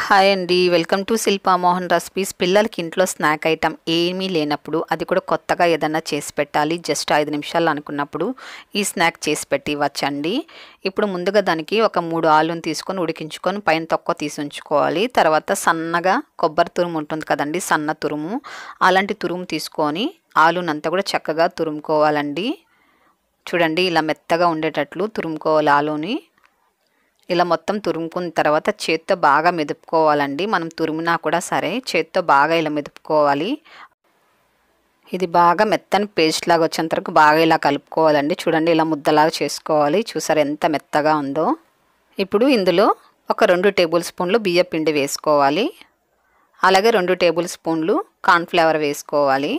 hi అండి welcome to Shilpa Mohan recipes పిల్లలకి ఇంట్లో స్నాక్ ఐటమ్ ఏమీ లేనప్పుడు అది కూడా కొత్తగా ఏదైనా చేసి పెట్టాలి జస్ట్ ఐదు నిమిషాలు అనుకున్నప్పుడు ఈ స్నాక్ చేసి పెట్టి ఇవ్వచ్చండి ఇప్పుడు ముందుగా దానికి ఒక మూడు ఆలుని తీసుకొని ఉడికించుకొని పైన తక్కువ తీసి ఉంచుకోవాలి తర్వాత సన్నగా కొబ్బరి తురుము ఉంటుంది కదండి సన్న తురుము అలాంటి తురుము తీసుకొని ఆలునంతా కూడా చక్కగా తురుముకోవాలండి చూడండి ఇలా మెత్తగా ఉండేటట్లు తురుముకోవాలి ఆలుని ఇలా మొత్తం తురుముకున్న తర్వాత చేత్తో బాగా మెదుపుకోవాలండి మనం తురిమినా కూడా సరే చేత్తో బాగా ఇలా మెదుపుకోవాలి ఇది బాగా మెత్తని పేస్ట్ లాగా వచ్చేంత వరకు బాగా ఇలా కలుపుకోవాలండి చూడండి ఇలా ముద్దలాగా చేసుకోవాలి చూసారు ఎంత మెత్తగా ఉందో ఇప్పుడు ఇందులో ఒక రెండు టేబుల్ స్పూన్లు బియ్య పిండి వేసుకోవాలి అలాగే రెండు టేబుల్ స్పూన్లు కార్న్ఫ్లవర్ వేసుకోవాలి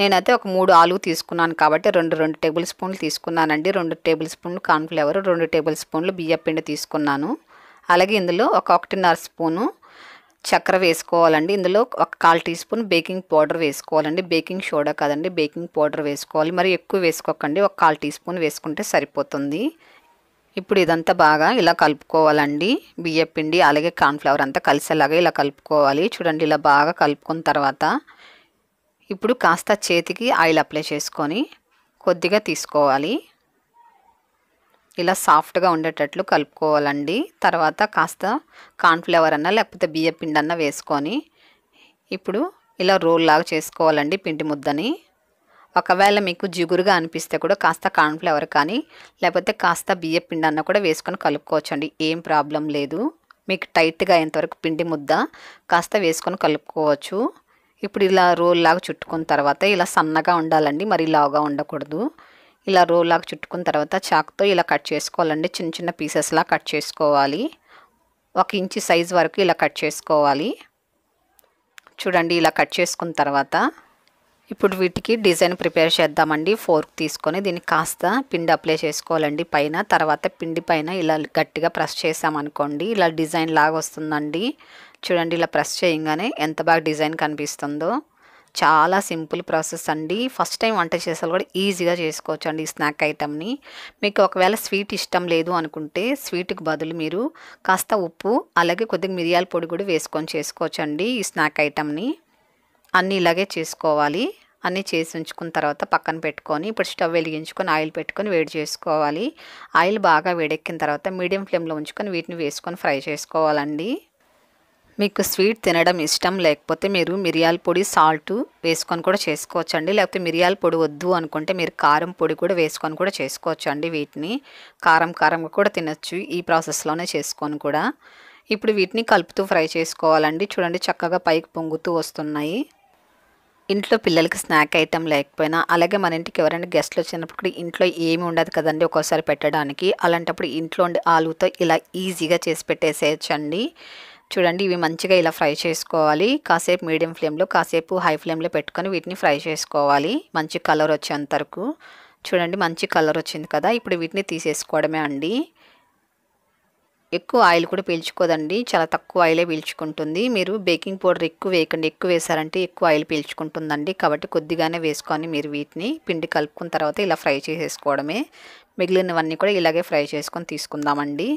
నేనైతే ఒక మూడు ఆలు తీసుకున్నాను కాబట్టి రెండు రెండు టేబుల్ స్పూన్లు తీసుకున్నానండి రెండు టేబుల్ స్పూన్లు కార్న్ఫ్లేవర్ రెండు టేబుల్ స్పూన్లు బియ్యపిండి తీసుకున్నాను అలాగే ఇందులో ఒక ఒకటిన్నర స్పూను చక్కెర వేసుకోవాలండి ఇందులో ఒక కాల్ టీ స్పూన్ బేకింగ్ పౌడర్ వేసుకోవాలండి బేకింగ్ సోడా కాదండి బేకింగ్ పౌడర్ వేసుకోవాలి మరి ఎక్కువ వేసుకోకండి ఒక కాల్ టీ స్పూన్ వేసుకుంటే సరిపోతుంది ఇప్పుడు ఇదంతా బాగా ఇలా కలుపుకోవాలండి బియ్యపిండి అలాగే కార్న్ఫ్లవర్ అంతా కలిసేలాగా ఇలా కలుపుకోవాలి చూడండి ఇలా బాగా కలుపుకున్న తర్వాత ఇప్పుడు కాస్త చేతికి ఆయిల్ అప్లై చేసుకొని కొద్దిగా తీసుకోవాలి ఇలా సాఫ్ట్గా ఉండేటట్లు కలుపుకోవాలండి తర్వాత కాస్త కాన్ఫ్లవర్ అన్న లేకపోతే బియ్య పిండి అన్న వేసుకొని ఇప్పుడు ఇలా రోల్ లాగా చేసుకోవాలండి పిండి ముద్దని ఒకవేళ మీకు జిగురుగా అనిపిస్తే కూడా కాస్త కాన్ఫ్లవర్ కానీ లేకపోతే కాస్త బియ్య పిండి అన్న కూడా వేసుకొని కలుపుకోవచ్చండి ఏం ప్రాబ్లం లేదు మీకు టైట్గా అయ్యేంతవరకు పిండి ముద్ద కాస్త వేసుకొని కలుపుకోవచ్చు ఇప్పుడు ఇలా రోల్ లాగా చుట్టుకున్న తర్వాత ఇలా సన్నగా ఉండాలండి మరి లావుగా ఉండకూడదు ఇలా రోల్ లాగా చుట్టుకున్న తర్వాత చాక్తో ఇలా కట్ చేసుకోవాలండి చిన్న చిన్న పీసెస్లా కట్ చేసుకోవాలి ఒక ఇంచు సైజ్ వరకు ఇలా కట్ చేసుకోవాలి చూడండి ఇలా కట్ చేసుకున్న తర్వాత ఇప్పుడు వీటికి డిజైన్ ప్రిపేర్ చేద్దామండి ఫోర్క్ తీసుకొని దీన్ని కాస్త పిండి అప్లై చేసుకోవాలండి పైన తర్వాత పిండి పైన ఇలా గట్టిగా ప్రెస్ చేసామనుకోండి ఇలా డిజైన్ లాగా వస్తుందండి చూడండి ఇలా ప్రెస్ చేయగానే ఎంత బాగా డిజైన్ కనిపిస్తుందో చాలా సింపుల్ ప్రాసెస్ అండి ఫస్ట్ టైం వంట చేసాలు కూడా ఈజీగా చేసుకోవచ్చు అండి ఈ స్నాక్ ఐటమ్ని మీకు ఒకవేళ స్వీట్ ఇష్టం లేదు అనుకుంటే స్వీట్కి బదులు మీరు కాస్త ఉప్పు అలాగే కొద్దిగా మిరియాల పొడి కూడా వేసుకొని చేసుకోవచ్చు అండి ఈ స్నాక్ ఐటమ్ని అన్నీ ఇలాగే చేసుకోవాలి అన్నీ చేసి ఉంచుకున్న తర్వాత పక్కన పెట్టుకొని ఇప్పుడు స్టవ్ వెలిగించుకొని ఆయిల్ పెట్టుకొని వేడి చేసుకోవాలి ఆయిల్ బాగా వేడెక్కిన తర్వాత మీడియం ఫ్లేమ్లో ఉంచుకొని వీటిని వేసుకొని ఫ్రై చేసుకోవాలండి మీకు స్వీట్ తినడం ఇష్టం లేకపోతే మీరు మిరియాల పొడి సాల్ట్ వేసుకొని కూడా చేసుకోవచ్చు అండి లేకపోతే మిరియాల పొడి వద్దు అనుకుంటే మీరు కారం పొడి కూడా వేసుకొని కూడా చేసుకోవచ్చు అండి వీటిని కారం కారంగా కూడా తినచ్చు ఈ ప్రాసెస్లోనే చేసుకొని కూడా ఇప్పుడు వీటిని కలుపుతూ ఫ్రై చేసుకోవాలండి చూడండి చక్కగా పైకి పొంగుతూ వస్తున్నాయి ఇంట్లో పిల్లలకి స్నాక్ ఐటెం లేకపోయినా అలాగే మన ఇంటికి ఎవరైనా గెస్ట్లు వచ్చినప్పుడు కూడా ఇంట్లో ఏమి ఉండదు కదండి ఒక్కోసారి పెట్టడానికి అలాంటప్పుడు ఇంట్లో ఉండే ఆలుతో ఇలా ఈజీగా చేసి పెట్టేసేయచ్చండి చూడండి ఇవి మంచిగా ఇలా ఫ్రై చేసుకోవాలి కాసేపు మీడియం ఫ్లేమ్లో కాసేపు హై ఫ్లేమ్లో పెట్టుకొని వీటిని ఫ్రై చేసుకోవాలి మంచి కలర్ వచ్చేంత చూడండి మంచి కలర్ వచ్చింది కదా ఇప్పుడు వీటిని తీసేసుకోవడమే అండి ఎక్కువ ఆయిల్ కూడా పీల్చుకోదండి చాలా తక్కువ ఆయిలే పీల్చుకుంటుంది మీరు బేకింగ్ పౌడర్ ఎక్కువ వేయకండి ఎక్కువ వేసారంటే ఎక్కువ ఆయిల్ పీల్చుకుంటుందండి కాబట్టి కొద్దిగానే వేసుకొని మీరు వీటిని పిండి కలుపుకున్న తర్వాత ఇలా ఫ్రై చేసేసుకోవడమే మిగిలినవన్నీ కూడా ఇలాగే ఫ్రై చేసుకొని తీసుకుందామండి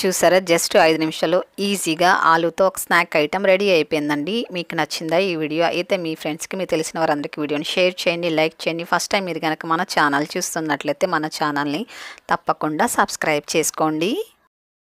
చూసారా జస్ట్ ఐదు నిమిషాలు ఈజీగా ఆలుతో ఒక స్నాక్ ఐటెం రెడీ అయిపోయిందండి మీకు నచ్చిందా ఈ వీడియో అయితే మీ ఫ్రెండ్స్కి మీరు తెలిసిన వారందరికీ వీడియోని షేర్ చేయండి లైక్ చేయండి ఫస్ట్ టైం మీరు కనుక మన ఛానల్ చూస్తున్నట్లయితే మన ఛానల్ని తప్పకుండా సబ్స్క్రైబ్ చేసుకోండి